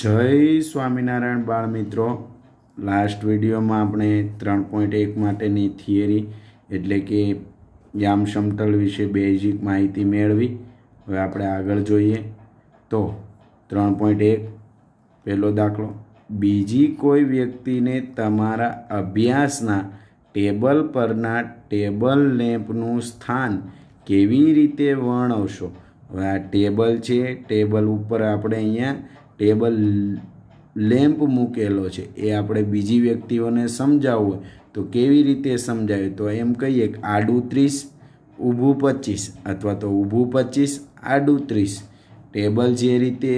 જય સ્વામિનારાયણ બાળ મિત્રો લાસ્ટ વિડીયોમાં આપણે ત્રણ પોઈન્ટ એક માટેની થિયરી એટલે કે યામ સમતલ વિશે બેઝિક માહિતી મેળવી હવે આપણે આગળ જોઈએ તો ત્રણ પોઈન્ટ એક પહેલો દાખલો બીજી કોઈ વ્યક્તિને તમારા અભ્યાસના ટેબલ પરના ટેબલ લેમ્પનું સ્થાન કેવી રીતે વર્ણવશો હવે આ ટેબલ છે ટેબલ ઉપર આપણે અહીંયા ટેબલ લેમ્પ મૂકેલો છે એ આપણે બીજી વ્યક્તિઓને સમજાવવું હોય તો કેવી રીતે સમજાવે તો એમ કહીએ કે આડું ત્રીસ ઊભું પચીસ અથવા તો ઊભું પચીસ આડું ત્રીસ ટેબલ જે રીતે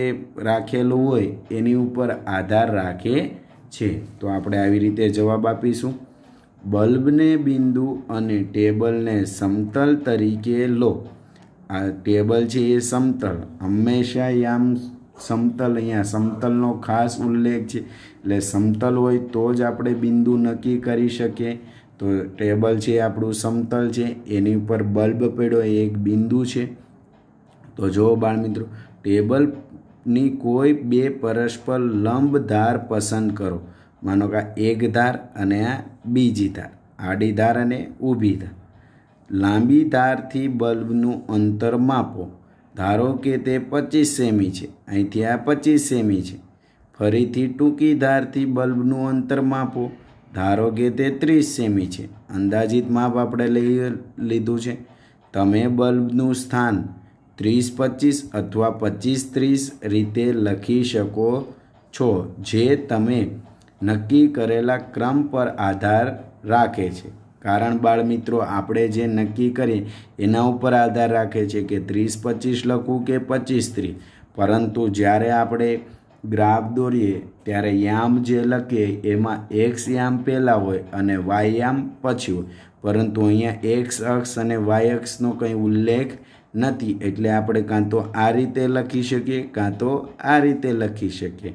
રાખેલું હોય એની ઉપર આધાર રાખે છે તો આપણે આવી રીતે જવાબ આપીશું બલ્બને બિંદુ અને ટેબલને સમતલ તરીકે લો આ ટેબલ છે એ સમતલ હંમેશા યામ સમતલ અહીંયા સમતલનો ખાસ ઉલ્લેખ છે એટલે સમતલ હોય તો જ આપણે બિંદુ નક્કી કરી શકીએ તો ટેબલ છે આપણું સમતલ છે એની ઉપર બલ્બ પડ્યો એ એક બિંદુ છે તો જો બાળમિત્રો ટેબલની કોઈ બે પરસ્પર લંબ ધાર પસંદ કરો માનો કે એક ધાર અને આ બીજી ધાર આડી ધાર અને ઊભી ધાર લાંબી ધારથી બલ્બનું અંતર માપો ધારો કે તે પચીસ સેમી છે અહીંથી આ પચીસ સેમી છે ફરીથી ટૂંકી ધારથી બલ્બનું અંતર માપો ધારો કે તે ત્રીસ સેમી છે અંદાજિત માપ આપણે લઈ લીધું છે તમે બલ્બનું સ્થાન ત્રીસ પચીસ અથવા પચીસ ત્રીસ રીતે લખી શકો છો જે તમે નક્કી કરેલા ક્રમ પર આધાર રાખે છે કારણ બાળ મિત્રો આપણે જે નક્કી કરીએ એના ઉપર આધાર રાખે છે કે ત્રીસ પચીસ લખવું કે પચીસ ત્રીસ પરંતુ જ્યારે આપણે ગ્રાફ દોરીએ ત્યારે યામ જે લખીએ એમાં એક્સ યામ પહેલાં હોય અને વાય યામ પછી હોય પરંતુ અહીંયા એક્સ અક્ષ અને વાય અક્ષનો કંઈ ઉલ્લેખ નથી એટલે આપણે કાં તો આ રીતે લખી શકીએ કાં તો આ રીતે લખી શકીએ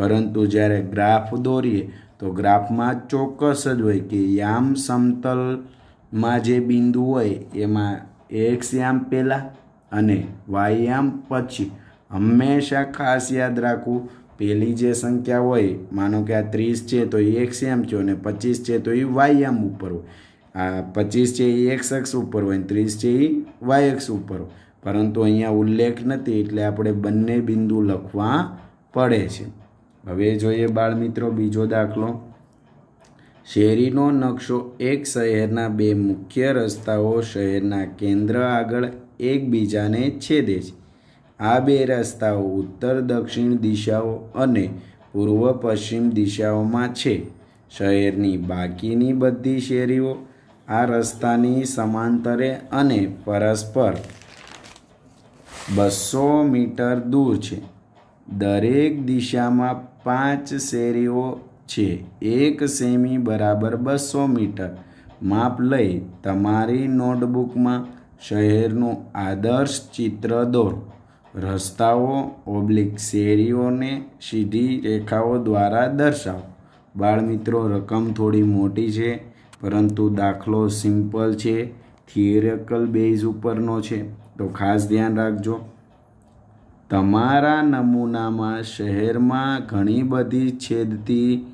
પરંતુ જ્યારે ગ્રાફ દોરીએ તો ગ્રાફમાં ચોક્કસ જ હોય કે યામ સમતલમાં જે બિંદુ હોય એમાં એક્સ યામ પહેલાં અને વાય પછી હંમેશા ખાસ યાદ રાખવું પહેલી જે સંખ્યા હોય માનો કે આ ત્રીસ છે તો એ એક્સ યામ છે અને પચીસ છે તો એ વાય યામ ઉપર હોય આ પચીસ છે એ એક્સ અક્ષ ઉપર હોય અને ત્રીસ છે એ વાય અક્ષ ઉપર હોય પરંતુ અહીંયા ઉલ્લેખ નથી એટલે આપણે બંને બિંદુ લખવા પડે છે હવે જોઈએ બાળ મિત્રો બીજો દાખલો શેરીનો નકશો એક શહેરના બે મુખ્ય રસ્તાઓ શહેરના કેન્દ્ર આગળ એકબીજાને છેદે છે આ બે રસ્તાઓ ઉત્તર દક્ષિણ દિશાઓ અને પૂર્વ પશ્ચિમ દિશાઓમાં છે શહેરની બાકીની બધી શેરીઓ આ રસ્તાની સમાંતરે અને પરસ્પર બસો મીટર દૂર છે દરેક દિશામાં પાંચ શેરીઓ છે એક સેમી બરાબર બસો મીટર માપ લઈ તમારી નોટબુકમાં શહેરનું આદર્શ ચિત્ર દોર રસ્તાઓ ઓબ્લિક શેરીઓને સીધી રેખાઓ દ્વારા દર્શાવો બાળમિત્રો રકમ થોડી મોટી છે પરંતુ દાખલો સિમ્પલ છે થિયરિકલ બેઝ ઉપરનો છે તો ખાસ ધ્યાન રાખજો તમારા નમૂનામાં શહેરમાં ઘણી બધી છેદતી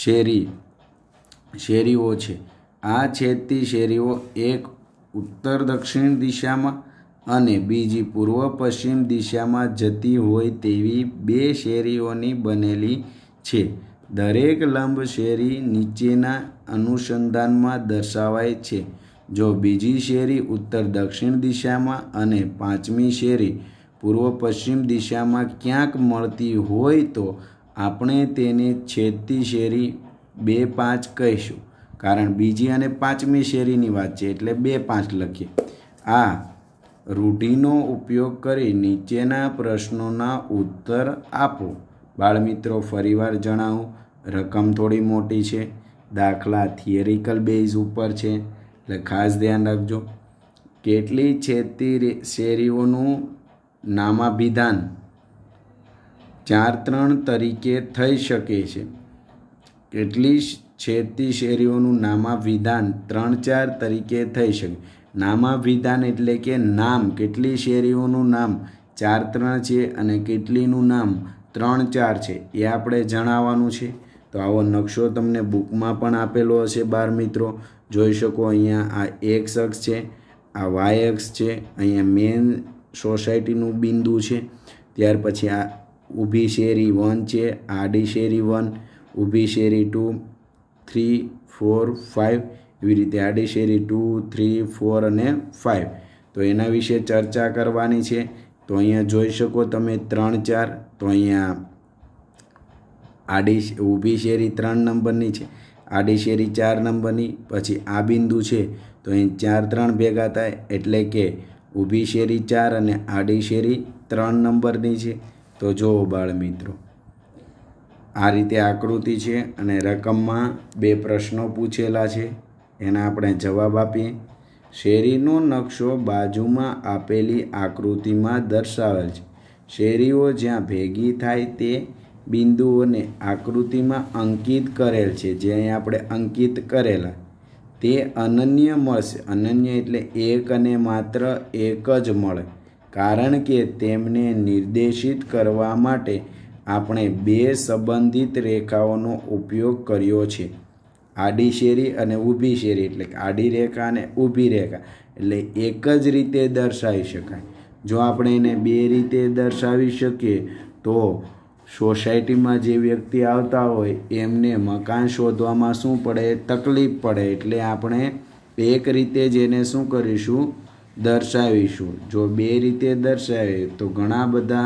શેરી શેરીઓ છે આ છેદતી શેરીઓ એક ઉત્તર દક્ષિણ દિશામાં અને બીજી પૂર્વ પશ્ચિમ દિશામાં જતી હોય તેવી બે શેરીઓની બનેલી છે દરેક લંબ શેરી નીચેના અનુસંધાનમાં દર્શાવાય છે જો બીજી શેરી ઉત્તર દક્ષિણ દિશામાં અને પાંચમી શેરી પૂર્વ પશ્ચિમ દિશામાં ક્યાંક મળતી હોય તો આપણે તેને છેદતી શેરી બે પાંચ કહીશું કારણ બીજી અને પાંચમી શેરીની વાત છે એટલે બે પાંચ લખીએ આ રૂઢિનો ઉપયોગ કરી નીચેના પ્રશ્નોના ઉત્તર આપો બાળમિત્રો ફરીવાર જણાવો રકમ થોડી મોટી છે દાખલા થિયરિકલ બેઝ ઉપર છે એટલે ખાસ ધ્યાન રાખજો કેટલી છેતી શેરીઓનું નામાભિધાન ચાર ત્રણ તરીકે થઈ શકે છે કેટલી છેતી શેરીઓનું નામાભિધાન ત્રણ ચાર તરીકે થઈ શકે નામાભિધાન એટલે કે નામ કેટલી શેરીઓનું નામ ચાર ત્રણ છે અને કેટલીનું નામ ત્રણ ચાર છે એ આપણે જણાવવાનું છે તો આવો નકશો તમને બુકમાં પણ આપેલો હશે બાર મિત્રો જોઈ શકો અહીંયા આ એક્સ અક્ષ છે આ વાય અક્ષ છે અહીંયા મેન સોસાયટીનું બિંદુ છે ત્યાર પછી આ ઊભી શેરી વન છે આડી શેરી વન ઊભી શેરી ટુ થ્રી ફોર ફાઇવ એવી રીતે આડી શેરી ટુ થ્રી ફોર અને ફાઇવ તો એના વિશે ચર્ચા કરવાની છે તો અહીંયા જોઈ શકો તમે ત્રણ ચાર તો અહીંયા આડી ઊભી શેરી ત્રણ નંબરની છે આડી શેરી ચાર નંબરની પછી આ બિંદુ છે તો અહીં ચાર ત્રણ ભેગા થાય એટલે કે ઊભી શેરી ચાર અને આડી શેરી ત્રણ નંબરની છે તો જુઓ બાળ મિત્રો આ રીતે આકૃતિ છે અને રકમમાં બે પ્રશ્નો પૂછેલા છે એના આપણે જવાબ આપીએ શેરીનો નકશો બાજુમાં આપેલી આકૃતિમાં દર્શાવેલ છે શેરીઓ જ્યાં ભેગી થાય તે બિંદુઓને આકૃતિમાં અંકિત કરેલ છે જે આપણે અંકિત કરેલા તે અનન્ય મળશે અનન્ય એટલે એક અને માત્ર એક જ મળે કારણ કે તેમને નિર્દેશિત કરવા માટે આપણે બે સંબંધિત રેખાઓનો ઉપયોગ કર્યો છે આડી શેરી અને ઊભી શેરી એટલે કે આડી રેખા અને ઊભી રેખા એટલે એક જ રીતે દર્શાવી શકાય જો આપણે એને બે રીતે દર્શાવી શકીએ તો સોસાયટીમાં જે વ્યક્તિ આવતા હોય એમને મકાન શોધવામાં શું પડે તકલીફ પડે એટલે આપણે એક રીતે જેને શું કરીશું દર્શાવીશું જો બે રીતે દર્શાવીએ તો ઘણા બધા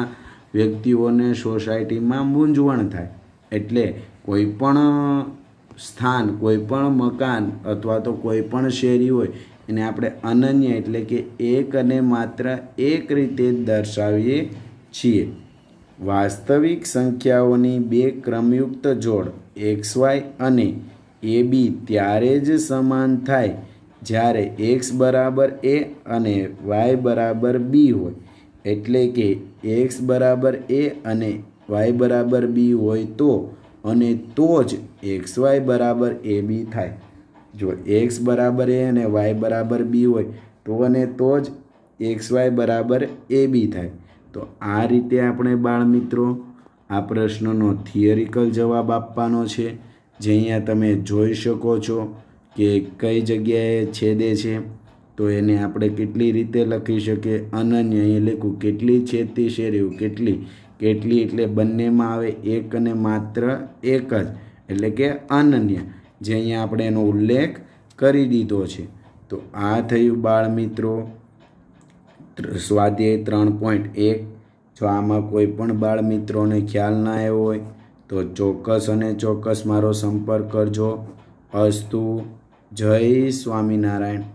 વ્યક્તિઓને સોસાયટીમાં મૂંઝવણ થાય એટલે કોઈ પણ સ્થાન કોઈ પણ મકાન અથવા તો કોઈ પણ શેરી હોય એને આપણે અનન્ય એટલે કે એક અને માત્ર એક રીતે દર્શાવીએ છીએ વાસ્તવિક સંખ્યાઓની બે ક્રમયુક્ત જોડ એક્સ વાય અને એ બી ત્યારે જ સમાન થાય જ્યારે એક્સ બરાબર એ અને વાય બરાબર બી હોય એટલે કે એક્સ બરાબર એ અને વાય બરાબર બી હોય તો અને તો જ એક્સ વાય બરાબર એ બી થાય જો એક્સ બરાબર એ અને વાય બરાબર બી હોય તો અને તો જ એક્સ વાય બરાબર એ બી થાય તો આ રીતે આપણે બાળ મિત્રો આ પ્રશ્નનો થિયરિકલ જવાબ આપવાનો છે જે અહીંયા તમે જોઈ શકો છો કે કઈ જગ્યાએ છેદે છે તો એને આપણે કેટલી રીતે લખી શકીએ અનન્ય એ લખ્યું કેટલી છેદતી શેર્યું કેટલી કેટલી એટલે બંનેમાં આવે એક અને માત્ર એક જ એટલે કે અનન્ય જે અહીંયા આપણે એનો ઉલ્લેખ કરી દીધો છે તો આ થયું બાળ મિત્રો સ્વાધ્યાય ત્રણ પોઈન્ટ એક જો આમાં કોઈ પણ બાળ મિત્રોને ખ્યાલ ના આવ્યો હોય તો ચોક્કસ અને ચોક્કસ મારો સંપર્ક કરજો અસ્તુ જય સ્વામિનારાયણ